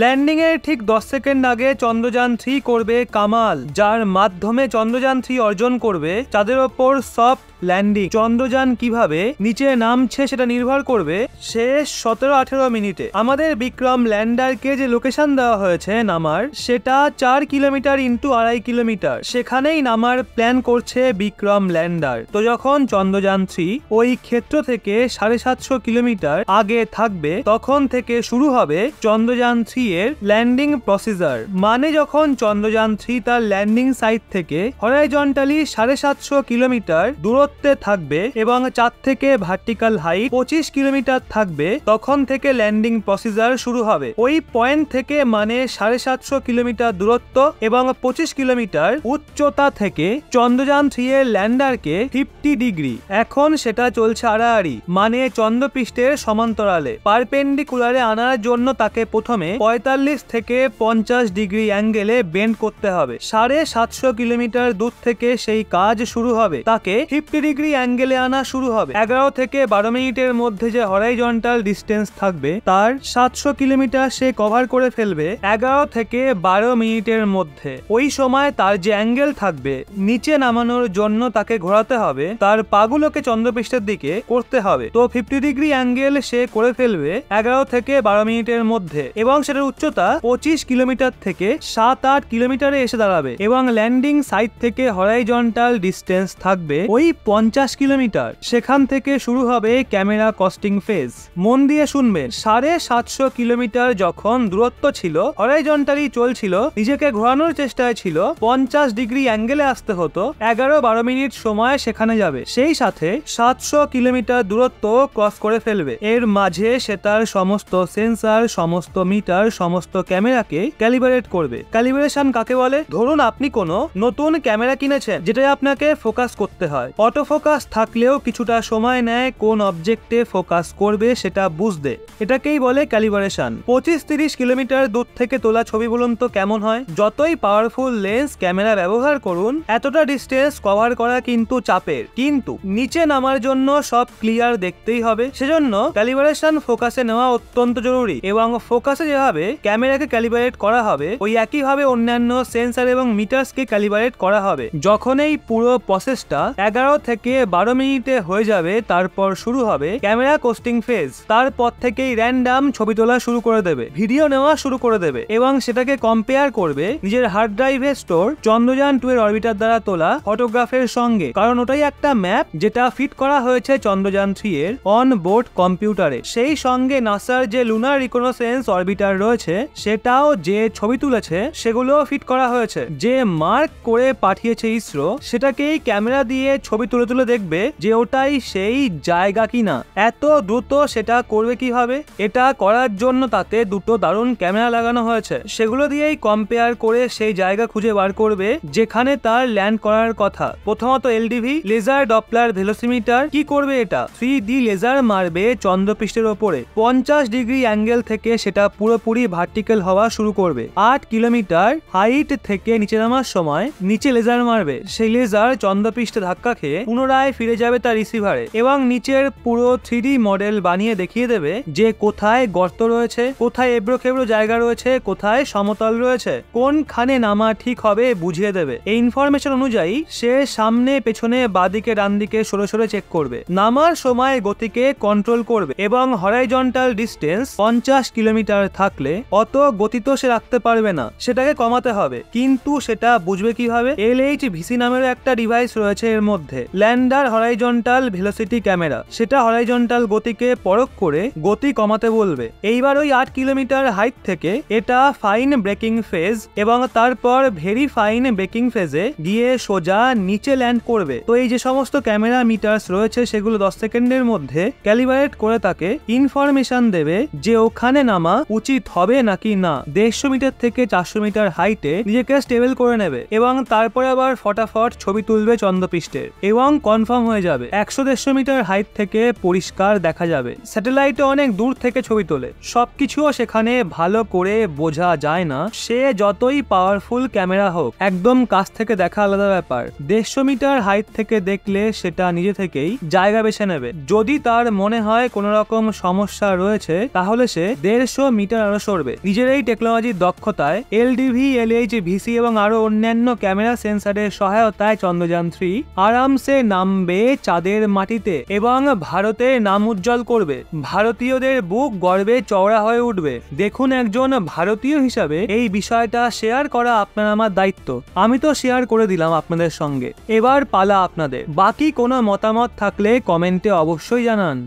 ল্যান্ডিংয়ের ঠিক দশ সেকেন্ড আগে চন্দ্রযান থ্রি করবে কামাল যার মাধ্যমে চন্দ্রযান থ্রি অর্জন করবে চাঁদের ওপর সফট ল্যান্ডিং চন্দ্রযান কিভাবে নিচে নামছে সেটা নির্ভর করবে শেষ সতেরো আঠেরো মিনিটে আমাদের বিক্রম ল্যান্ডারকে যে লোকেশন দেওয়া হয়েছে নামার সেটা চার কিলোমিটার ইন্টু আড়াই কিলোমিটার সেখানেই নামার প্ল্যান করছে বিক্রম ল্যান্ডার তো যখন চন্দ্রযান থ্রি ওই ক্ষেত্র থেকে সাড়ে সাতশো কিলোমিটার আগে থাকবে তখন থেকে শুরু হবে চন্দ্রযান থ্রি এর ল্যান্ডিং প্রসিজার মানে যখন চন্দ্রযান থ্রি তার ল্যান্ডিং সাইট থেকে হরাইজন্টালি সাড়ে সাতশো কিলোমিটার দূর দূরত্বে থাকবে এবং চার থেকে ভার্টিক্যাল হাইট পঁচিশ কিলোমিটার থাকবে তখন থেকে ল্যান্ডিং প্রসিজার শুরু হবে ওই পয়েন্ট থেকে মানে সাড়ে সাতশো কিলোমিটার দূরত্ব এবং পঁচিশ কিলোমিটার উচ্চতা থেকে চন্দ্রযান থ্রি এর ল্যান্ডারকে ফিফটি ডিগ্রি এখন সেটা চলছে আড়াআড়ি মানে চন্দ্রপৃষ্ঠের সমান্তরালে পারপেন্ডিকুলারে আনার জন্য তাকে প্রথমে পঁয়তাল্লিশ থেকে পঞ্চাশ ডিগ্রি অ্যাঙ্গেলে বেন্ড করতে হবে সাড়ে সাতশো কিলোমিটার দূর থেকে সেই কাজ শুরু হবে তাকে ফিফটি ফিফটি ডিগ্রি অ্যাঙ্গেলে আনা শুরু হবে এগারো থেকে বারো মিনিটের মধ্যে যে হরাইজন্টাল ডিস্টেন্স থাকবে তার সাতশো কিলোমিটার সে কভার করে ফেলবে এগারো থেকে বারো মিনিটের মধ্যে ওই সময় তার যে অ্যাঙ্গেল থাকবে নিচে নামানোর জন্য তাকে ঘোরাতে হবে তার পাগুলোকে চন্দ্রপৃষ্ঠের দিকে করতে হবে তো ফিফটি ডিগ্রি অ্যাঙ্গেল সে করে ফেলবে এগারো থেকে বারো মিনিটের মধ্যে এবং সেটার উচ্চতা পঁচিশ কিলোমিটার থেকে সাত আট কিলোমিটারে এসে দাঁড়াবে এবং ল্যান্ডিং সাইট থেকে হরাইজন্টাল ডিস্টেন্স থাকবে ওই পঞ্চাশ কিলোমিটার সেখান থেকে শুরু হবে ক্যামেরা কস্টিং ফেজ মন দিয়ে শুনবেন সাড়ে সাতশো কিলোমিটার যখন দূরত্ব ছিল হরাইজন্টালি চলছিল নিজেকে ঘোরানোর চেষ্টায় ছিল পঞ্চাশ ডিগ্রি অ্যাঙ্গেলে আসতে হতো এগারো বারো মিনিট সময় সেখানে যাবে সেই সাথে সাতশো কিলোমিটার দূরত্ব ক্রস করে ফেলবে এর মাঝে সে তার সমস্ত সেন্সার সমস্ত মিটার সমস্ত ক্যামেরাকে ক্যালিবারেট করবে ক্যালিবারেশন কাকে বলে ধরুন আপনি কোনো নতুন ক্যামেরা কিনেছেন যেটা আপনাকে ফোকাস করতে হয় ফোকাস থাকলেও কিছুটা সময় নেয় কোন অবজেক্টে ফোকাস করবে সেটা বুঝতে এটাকেই বলে ক্যালিবারেশন পঁচিশ তিরিশ কিলোমিটার দূর থেকে তোলা ছবি বলুন তো কেমন হয় যতই পাওয়ারফুল লেন্স ক্যামেরা ব্যবহার করুন এতটা ডিস্টেন্স কভার করা কিন্তু চাপের কিন্তু নিচে নামার জন্য সব ক্লিয়ার দেখতেই হবে সেজন্য ক্যালিবারেশন ফোকাসে নেওয়া অত্যন্ত জরুরি এবং ফোকাসে যেভাবে ক্যামেরাকে ক্যালিবারেট করা হবে ওই একইভাবে অন্যান্য সেন্সার এবং মিটার্সকে ক্যালিবারেট করা হবে যখন এই পুরো প্রসেসটা এগারো থেকে বারো মিনিটে হয়ে যাবে তারপর শুরু হবে ক্যামেরা কোস্টিং ফেজ তারপর থেকেই র্যান্ডাম ছবি তোলা শুরু করে দেবে ভিডিও নেওয়া শুরু করে দেবে এবং সেটাকে কম্পেয়ার করবে নিজের হার্ড ড্রাইভে স্টোর চন্দ্রযান টু এর অরবিটার দ্বারা তোলা ফটোগ্রাফের সঙ্গে কারণ ওটাই একটা ম্যাপ যেটা ফিট করা হয়েছে চন্দ্রযান থ্রি এর অন বোর্ড কম্পিউটারে সেই সঙ্গে নাসার যে লুনার রিকনসেন্স অরবিটার রয়েছে সেটাও যে ছবি তুলেছে সেগুলো ফিট করা হয়েছে যে মার্ক করে পাঠিয়েছে ইসরো সেটাকেই ক্যামেরা দিয়ে ছবি তুলে তুলে দেখবে যে ওটাই সেই জায়গা কিনা এত দ্রুত সেটা করবে কিভাবে এটা করার জন্য তাতে দুটো দারুণ ক্যামেরা লাগানো হয়েছে সেগুলো দিয়েই কম্পেয়ার করে সেই জায়গা খুঁজে বার করবে যেখানে তার ল্যান্ড করার কথা প্রথমত এলডিভি লেজার ডপলার ভেলোসিমিটার কি করবে এটা থ্রি ডি লেজার মারবে চন্দ্রপৃষ্ঠের ওপরে পঞ্চাশ ডিগ্রি অ্যাঙ্গেল থেকে সেটা পুরোপুরি ভার্টিক্যাল হওয়া শুরু করবে আট কিলোমিটার হাইট থেকে নিচে নামার সময় নিচে লেজার মারবে সেই লেজার চন্দ্রপৃষ্ঠে ধাক্কা খেয়ে পুনরায় ফিরে যাবে তার রিসিভারে এবং নিচের পুরো থ্রি মডেল বানিয়ে দেখিয়ে দেবে যে কোথায় গর্ত রয়েছে কোথায় এবড়ো খেবড়ো জায়গা রয়েছে কোথায় সমতল রয়েছে কোনখানে নামা ঠিক হবে বুঝিয়ে দেবে এই ইনফরমেশন অনুযায়ী সে সামনে পেছনে বাদিকে ডান দিকে সরে সরে চেক করবে নামার সময় গতিকে কন্ট্রোল করবে এবং হরাইজন্টাল ডিস্টেন্স পঞ্চাশ কিলোমিটার থাকলে অত গতি তো সে রাখতে পারবে না সেটাকে কমাতে হবে কিন্তু সেটা বুঝবে কিভাবে এল এইচ ভিসি নামের একটা ডিভাইস রয়েছে এর মধ্যে ল্যান্ডার হরাইজন্টাল ভেলোসিটি ক্যামেরা সেটা হরাইজন্টাল গতিকে পরখ করে গতি কমাতে বলবে এইবার ওই আট কিলোমিটার হাইট থেকে এটা ফাইন ব্রেকিং ফেজ এবং তারপর ভেরি ফাইন ব্রেকিং ফেজে গিয়ে সোজা নিচে ল্যান্ড করবে তো এই যে সমস্ত ক্যামেরা মিটার্স রয়েছে সেগুলো দশ সেকেন্ডের মধ্যে ক্যালিবারেট করে তাকে ইনফরমেশন দেবে যে ওখানে নামা উচিত হবে নাকি না দেড়শো মিটার থেকে চারশো মিটার হাইটে নিজেকে স্টেবল করে নেবে এবং তারপরে আবার ফটাফট ছবি তুলবে চন্দ্রপৃষ্ঠের এবং এবং কনফার্ম হয়ে যাবে একশো দেড়শো মিটার হাইট থেকে পরিষ্কার দেখা যাবে স্যাটেলাইটে অনেক দূর থেকে ছবি তোলে সবকিছুও সেখানে ভালো করে বোঝা যায় না সে যতই পাওয়ারফুল ক্যামেরা হোক একদম কাছ থেকে দেখা আলাদা ব্যাপার দেড়শো মিটার হাইট থেকে দেখলে সেটা নিজে থেকেই জায়গা বেছে নেবে যদি তার মনে হয় কোন রকম সমস্যা রয়েছে তাহলে সে দেড়শো মিটার আরো সরবে নিজের এই টেকনোলজির দক্ষতায় এল এলডিভি এলএইচ ভিসি এবং আরো অন্যান্য ক্যামেরা সেন্সারের সহায়তায় চন্দ্রযান থ্রি আরাম ফ্রান্সে নামবে চাঁদের মাটিতে এবং ভারতে নাম উজ্জ্বল করবে ভারতীয়দের বুক গর্বে চওড়া হয়ে উঠবে দেখুন একজন ভারতীয় হিসাবে এই বিষয়টা শেয়ার করা আপনার আমার দায়িত্ব আমি তো শেয়ার করে দিলাম আপনাদের সঙ্গে এবার পালা আপনাদের বাকি কোনো মতামত থাকলে কমেন্টে অবশ্যই জানান